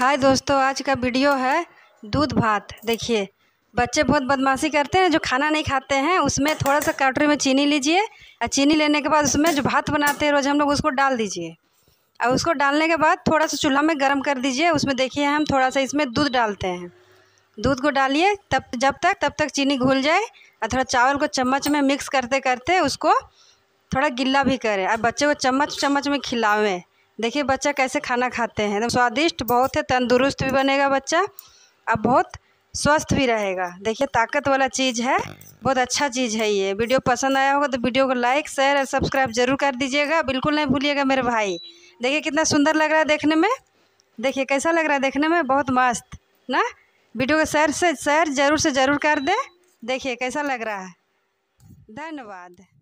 हाय दोस्तों आज का वीडियो है दूध भात देखिए बच्चे बहुत बदमाशी करते हैं जो खाना नहीं खाते हैं उसमें थोड़ा सा कटोरी में चीनी लीजिए और चीनी लेने के बाद उसमें जो भात बनाते हैं रोज़ हम लोग उसको डाल दीजिए और उसको डालने के बाद थोड़ा सा चूल्हा में गर्म कर दीजिए उसमें देखिए हम थोड़ा सा इसमें दूध डालते हैं दूध को डालिए तब जब तक तब तक चीनी घुल जाए और थोड़ा चावल को चम्मच में मिक्स करते करते उसको थोड़ा गिल्ला भी करें और बच्चे को चम्मच चम्मच में खिलावें देखिए बच्चा कैसे खाना खाते हैं एकदम स्वादिष्ट बहुत है तंदुरुस्त भी बनेगा बच्चा अब बहुत स्वस्थ भी रहेगा देखिए ताकत वाला चीज़ है बहुत अच्छा चीज़ है ये वीडियो पसंद आया होगा तो वीडियो को लाइक शेयर और सब्सक्राइब जरूर कर दीजिएगा बिल्कुल नहीं भूलिएगा मेरे भाई देखिए कितना सुंदर लग रहा है देखने में देखिए कैसा लग रहा है देखने में बहुत मस्त ना वीडियो को शेयर से शेयर जरूर से ज़रूर कर दें देखिए कैसा लग रहा है धन्यवाद